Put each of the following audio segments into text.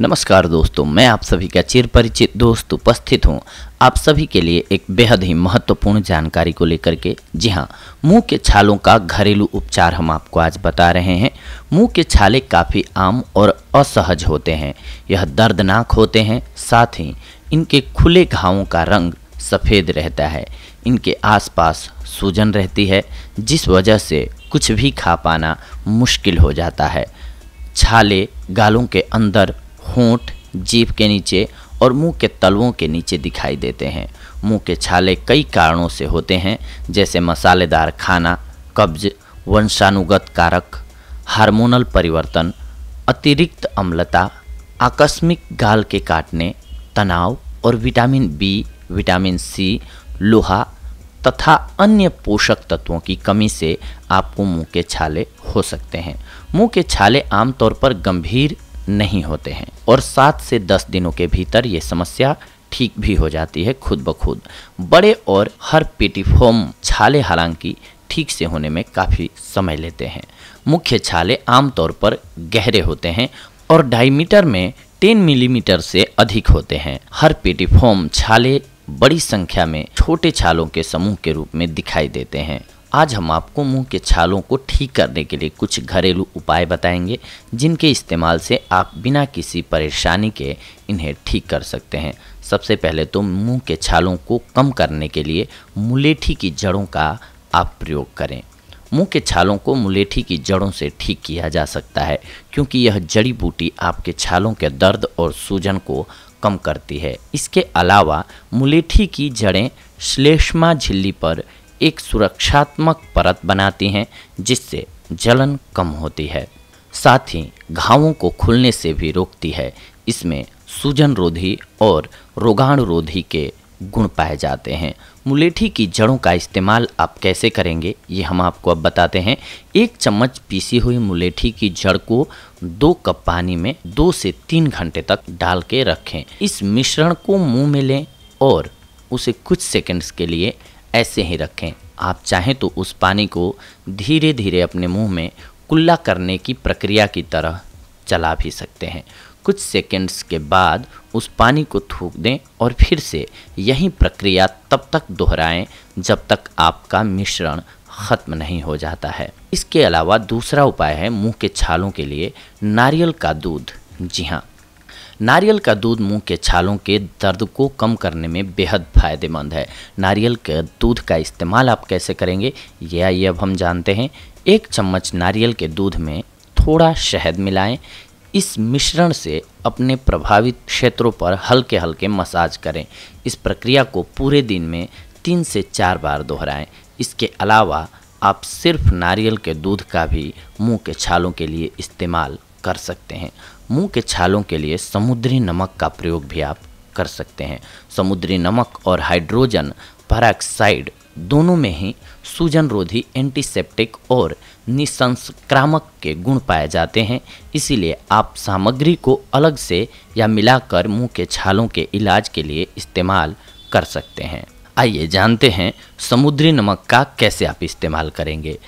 नमस्कार दोस्तों मैं आप सभी का चिर परिचित दोस्त उपस्थित हूँ आप सभी के लिए एक बेहद ही महत्वपूर्ण जानकारी को लेकर के जी हाँ मुंह के छालों का घरेलू उपचार हम आपको आज बता रहे हैं मुंह के छाले काफ़ी आम और असहज होते हैं यह दर्दनाक होते हैं साथ ही इनके खुले घावों का रंग सफ़ेद रहता है इनके आसपास सूजन रहती है जिस वजह से कुछ भी खा पाना मुश्किल हो जाता है छाले गालों के अंदर होंठ जीभ के नीचे और मुंह के तलवों के नीचे दिखाई देते हैं मुंह के छाले कई कारणों से होते हैं जैसे मसालेदार खाना कब्ज वंशानुगत कारक हार्मोनल परिवर्तन अतिरिक्त अम्लता आकस्मिक गाल के काटने तनाव और विटामिन बी विटामिन सी लोहा तथा अन्य पोषक तत्वों की कमी से आपको मुंह के छाले हो सकते हैं मुंह के छाले आमतौर पर गंभीर नहीं होते हैं और सात से दस दिनों के भीतर ये समस्या ठीक भी हो जाती है खुद ब खुद बड़े और हर पेटीफॉर्म छाले हालांकि ठीक से होने में काफ़ी समय लेते हैं मुख्य छाले आमतौर पर गहरे होते हैं और डायमीटर में 10 मिलीमीटर से अधिक होते हैं हर पेटीफोम छाले बड़ी संख्या में छोटे छालों के समूह के रूप में दिखाई देते हैं आज हम आपको मुंह के छालों को ठीक करने के लिए कुछ घरेलू उपाय बताएंगे जिनके इस्तेमाल से आप बिना किसी परेशानी के इन्हें ठीक कर सकते हैं सबसे पहले तो मुंह के छालों को कम करने के लिए मुलेठी की जड़ों का आप प्रयोग करें मुंह के छालों को मुलेठी की जड़ों से ठीक किया जा सकता है क्योंकि यह जड़ी बूटी आपके छालों के दर्द और सूजन को कम करती है इसके अलावा मुलेठी की जड़ें श्लेष्मा झिल्ली पर एक सुरक्षात्मक परत बनाती हैं जिससे जलन कम होती है साथ ही घावों को खुलने से भी रोकती है इसमें सूजन रोधी और रोधी के गुण पाए जाते हैं मुलेठी की जड़ों का इस्तेमाल आप कैसे करेंगे ये हम आपको अब बताते हैं एक चम्मच पीसी हुई मुलेठी की जड़ को दो कप पानी में दो से तीन घंटे तक डाल के रखें इस मिश्रण को मुंह में लें और उसे कुछ सेकंड्स के लिए ऐसे ही रखें आप चाहें तो उस पानी को धीरे धीरे अपने मुंह में कुल्ला करने की प्रक्रिया की तरह चला भी सकते हैं कुछ सेकंड्स के बाद उस पानी को थूक दें और फिर से यही प्रक्रिया तब तक दोहराएं जब तक आपका मिश्रण ख़त्म नहीं हो जाता है इसके अलावा दूसरा उपाय है मुंह के छालों के लिए नारियल का दूध जी हाँ नारियल का दूध मुंह के छालों के दर्द को कम करने में बेहद फायदेमंद है नारियल के दूध का इस्तेमाल आप कैसे करेंगे यह आइए अब हम जानते हैं एक चम्मच नारियल के दूध में थोड़ा शहद मिलाएं इस मिश्रण से अपने प्रभावित क्षेत्रों पर हल्के हल्के मसाज करें इस प्रक्रिया को पूरे दिन में तीन से चार बार दोहराएं इसके अलावा आप सिर्फ नारियल के दूध का भी मुंह के छालों के लिए इस्तेमाल कर सकते हैं मुंह के छालों के लिए समुद्री नमक का प्रयोग भी आप कर सकते हैं समुद्री नमक और हाइड्रोजन पैराक्साइड दोनों में ही सूजन रोधी एंटीसेप्टिक और निसंस्क्रामक के गुण पाए जाते हैं इसीलिए आप सामग्री को अलग से या मिलाकर मुंह के छालों के इलाज के लिए इस्तेमाल कर सकते हैं आइए जानते हैं समुद्री नमक का कैसे आप इस्तेमाल करेंगे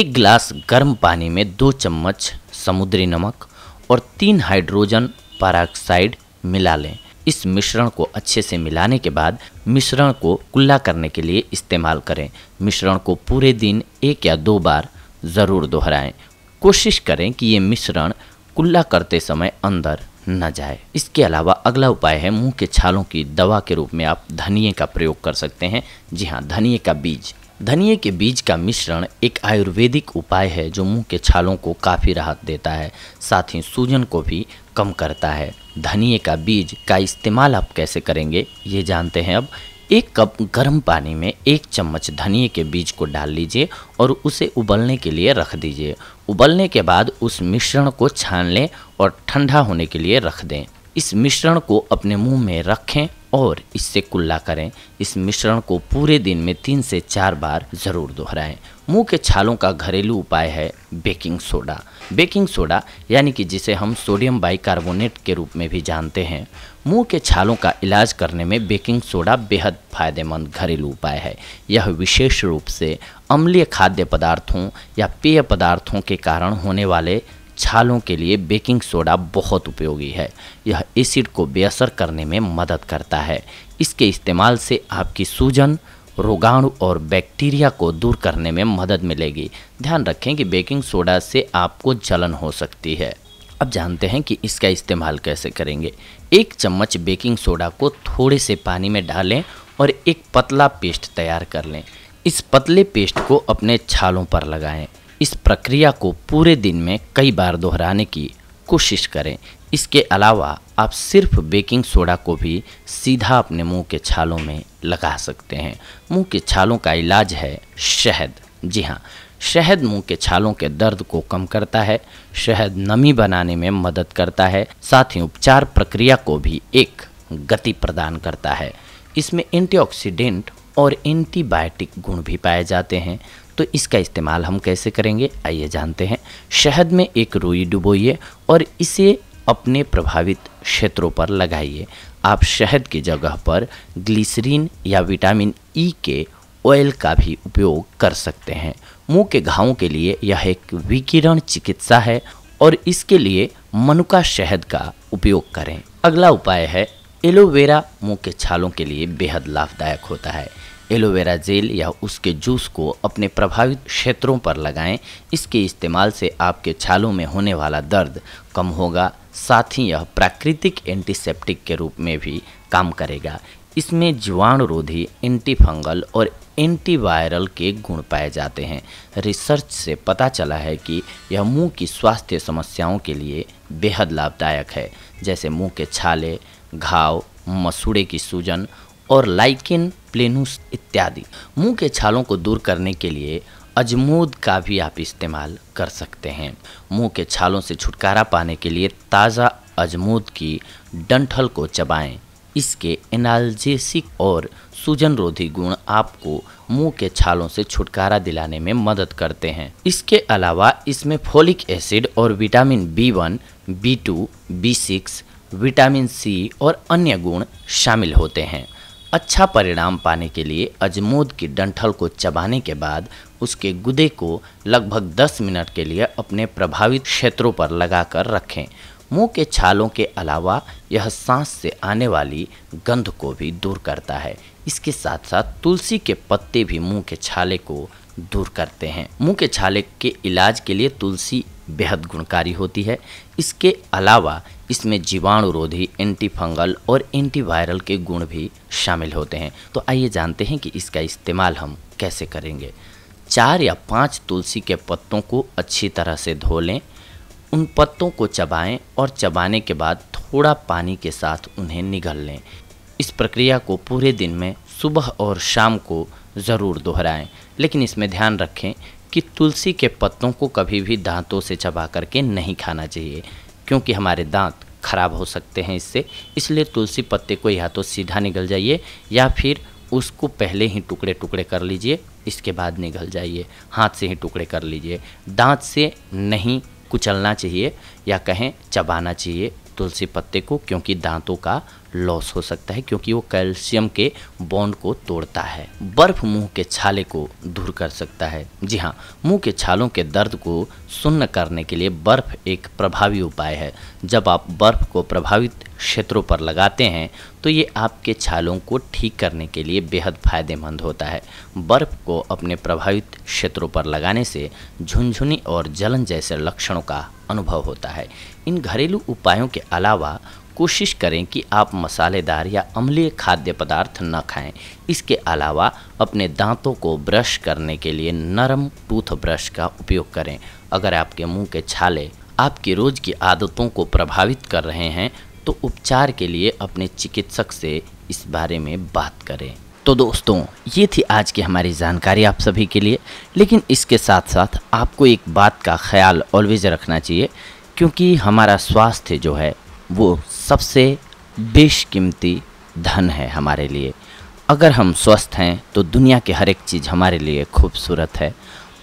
एक गिलास गर्म पानी में दो चम्मच समुद्री नमक और तीन हाइड्रोजन पैराक्साइड मिला लें इस मिश्रण को अच्छे से मिलाने के बाद मिश्रण को कुल्ला करने के लिए इस्तेमाल करें मिश्रण को पूरे दिन एक या दो बार ज़रूर दोहराएं कोशिश करें कि ये मिश्रण कुल्ला करते समय अंदर न जाए इसके अलावा अगला उपाय है मुंह के छालों की दवा के रूप में आप धनिए का प्रयोग कर सकते हैं जी हाँ धनिए का बीज धनिए के बीज का मिश्रण एक आयुर्वेदिक उपाय है जो मुंह के छालों को काफ़ी राहत देता है साथ ही सूजन को भी कम करता है धनिए का बीज का इस्तेमाल आप कैसे करेंगे ये जानते हैं अब एक कप गर्म पानी में एक चम्मच धनिए के बीज को डाल लीजिए और उसे उबलने के लिए रख दीजिए उबलने के बाद उस मिश्रण को छान लें और ठंडा होने के लिए रख दें इस मिश्रण को अपने मुंह में रखें और इससे कुल्ला करें इस मिश्रण को पूरे दिन में तीन से चार बार ज़रूर दोहराएं मुंह के छालों का घरेलू उपाय है बेकिंग सोडा बेकिंग सोडा यानी कि जिसे हम सोडियम बाइकार्बोनेट के रूप में भी जानते हैं मुंह के छालों का इलाज करने में बेकिंग सोडा बेहद फायदेमंद घरेलू उपाय है यह विशेष रूप से अम्लीय खाद्य पदार्थों या पेय पदार्थों के कारण होने वाले छालों के लिए बेकिंग सोडा बहुत उपयोगी है यह एसिड को बेअसर करने में मदद करता है इसके इस्तेमाल से आपकी सूजन रोगाणु और बैक्टीरिया को दूर करने में मदद मिलेगी ध्यान रखें कि बेकिंग सोडा से आपको जलन हो सकती है अब जानते हैं कि इसका इस्तेमाल कैसे करेंगे एक चम्मच बेकिंग सोडा को थोड़े से पानी में डालें और एक पतला पेस्ट तैयार कर लें इस पतले पेस्ट को अपने छालों पर लगाएं इस प्रक्रिया को पूरे दिन में कई बार दोहराने की कोशिश करें इसके अलावा आप सिर्फ बेकिंग सोडा को भी सीधा अपने मुंह के छालों में लगा सकते हैं मुंह के छालों का इलाज है शहद जी हाँ शहद मुंह के छालों के दर्द को कम करता है शहद नमी बनाने में मदद करता है साथ ही उपचार प्रक्रिया को भी एक गति प्रदान करता है इसमें एंटीऑक्सीडेंट और एंटीबायोटिक गुण भी पाए जाते हैं तो इसका इस्तेमाल हम कैसे करेंगे आइए जानते हैं शहद में एक रुई डुबोइए और इसे अपने प्रभावित क्षेत्रों पर लगाइए आप शहद की जगह पर ग्लिसरीन या विटामिन ई के ऑयल का भी उपयोग कर सकते हैं मुंह के घावों के लिए यह एक विकिरण चिकित्सा है और इसके लिए मनुका शहद का उपयोग करें अगला उपाय है एलोवेरा मुंह के छालों के लिए बेहद लाभदायक होता है एलोवेरा जेल या उसके जूस को अपने प्रभावित क्षेत्रों पर लगाएं इसके इस्तेमाल से आपके छालों में होने वाला दर्द कम होगा साथ ही यह प्राकृतिक एंटीसेप्टिक के रूप में भी काम करेगा इसमें जीवाणुरोधी एंटीफंगल और एंटीवायरल के गुण पाए जाते हैं रिसर्च से पता चला है कि यह मुंह की स्वास्थ्य समस्याओं के लिए बेहद लाभदायक है जैसे मुंह के छाले घाव मसूड़े की सूजन और लाइकिन प्लेनुस इत्यादि मुंह के छालों को दूर करने के लिए अजमूद का भी आप इस्तेमाल कर सकते हैं मुंह के छालों से छुटकारा पाने के लिए ताज़ा अजमूद की डंठल को चबाएं इसके एनाल्जेसिक और सूजन रोधी गुण आपको मुंह के छालों से छुटकारा दिलाने में मदद करते हैं इसके अलावा इसमें फोलिक एसिड और vitamin B one B two B six vitamin C और अन्य गुण शामिल होते हैं अच्छा परिणाम पाने के लिए अजमोद की डंठल को चबाने के बाद उसके गुदे को लगभग 10 मिनट के लिए अपने प्रभावित क्षेत्रों पर लगाकर रखें मुंह के छालों के अलावा यह सांस से आने वाली गंध को भी दूर करता है इसके साथ साथ तुलसी के पत्ते भी मुंह के छाले को दूर करते हैं मुंह के छाले के इलाज के लिए तुलसी बेहद गुणकारी होती है इसके अलावा इसमें जीवाणुरोधी एंटीफंगल और एंटीवायरल के गुण भी शामिल होते हैं तो आइए जानते हैं कि इसका इस्तेमाल हम कैसे करेंगे चार या पाँच तुलसी के पत्तों को अच्छी तरह से धो लें उन पत्तों को चबाएं और चबाने के बाद थोड़ा पानी के साथ उन्हें निगल लें इस प्रक्रिया को पूरे दिन में सुबह और शाम को ज़रूर दोहराएं लेकिन इसमें ध्यान रखें कि तुलसी के पत्तों को कभी भी दांतों से चबा करके नहीं खाना चाहिए क्योंकि हमारे दांत खराब हो सकते हैं इससे इसलिए तुलसी पत्ते को या तो सीधा निगल जाइए या फिर उसको पहले ही टुकड़े टुकड़े कर लीजिए इसके बाद निगल जाइए हाथ से ही टुकड़े कर लीजिए दांत से नहीं कुचलना चाहिए या कहें चबाना चाहिए तुलसी पत्ते को क्योंकि दांतों का लॉस हो सकता है क्योंकि वो कैल्शियम के बॉन्ड को तोड़ता है बर्फ मुंह के छाले को दूर कर सकता है जी हाँ मुंह के छालों के दर्द को सुन्न करने के लिए बर्फ एक प्रभावी उपाय है जब आप बर्फ को प्रभावित क्षेत्रों पर लगाते हैं तो ये आपके छालों को ठीक करने के लिए बेहद फायदेमंद होता है बर्फ को अपने प्रभावित क्षेत्रों पर लगाने से झुनझुनी और जलन जैसे लक्षणों का अनुभव होता है इन घरेलू उपायों के अलावा कोशिश करें कि आप मसालेदार या अम्लीय खाद्य पदार्थ न खाएं इसके अलावा अपने दांतों को ब्रश करने के लिए नरम टूथब्रश का उपयोग करें अगर आपके मुंह के छाले आपकी रोज़ की आदतों को प्रभावित कर रहे हैं तो उपचार के लिए अपने चिकित्सक से इस बारे में बात करें तो दोस्तों ये थी आज की हमारी जानकारी आप सभी के लिए लेकिन इसके साथ साथ आपको एक बात का ख्याल ऑलवेज रखना चाहिए क्योंकि हमारा स्वास्थ्य जो है वो सबसे बेशकीमती धन है हमारे लिए अगर हम स्वस्थ हैं तो दुनिया की हर एक चीज़ हमारे लिए खूबसूरत है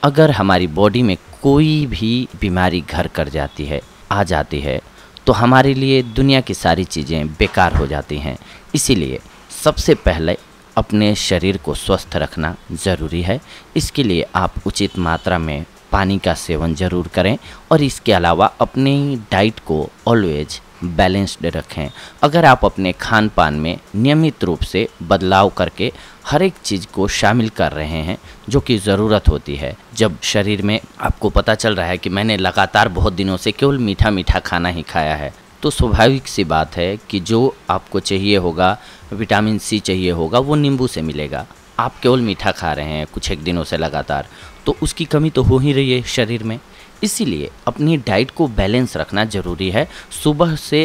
अगर हमारी बॉडी में कोई भी बीमारी घर कर जाती है आ जाती है तो हमारे लिए दुनिया की सारी चीज़ें बेकार हो जाती हैं इसीलिए सबसे पहले अपने शरीर को स्वस्थ रखना ज़रूरी है इसके लिए आप उचित मात्रा में पानी का सेवन ज़रूर करें और इसके अलावा अपनी डाइट को ऑलवेज बैलेंस्ड रखें अगर आप अपने खान पान में नियमित रूप से बदलाव करके हर एक चीज़ को शामिल कर रहे हैं जो कि ज़रूरत होती है जब शरीर में आपको पता चल रहा है कि मैंने लगातार बहुत दिनों से केवल मीठा मीठा खाना ही खाया है तो स्वाभाविक सी बात है कि जो आपको चाहिए होगा विटामिन सी चाहिए होगा वो नींबू से मिलेगा आप केवल मीठा खा रहे हैं कुछ एक दिनों से लगातार तो उसकी कमी तो हो ही रही है शरीर में इसीलिए अपनी डाइट को बैलेंस रखना ज़रूरी है सुबह से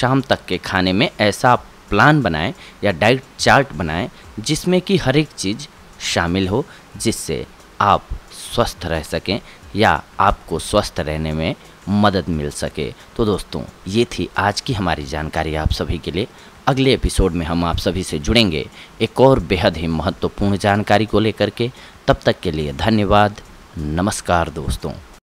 शाम तक के खाने में ऐसा प्लान बनाएं या डाइट चार्ट बनाएं जिसमें कि हर एक चीज़ शामिल हो जिससे आप स्वस्थ रह सकें या आपको स्वस्थ रहने में मदद मिल सके तो दोस्तों ये थी आज की हमारी जानकारी आप सभी के लिए अगले एपिसोड में हम आप सभी से जुड़ेंगे एक और बेहद ही महत्वपूर्ण जानकारी को लेकर के तब तक के लिए धन्यवाद नमस्कार दोस्तों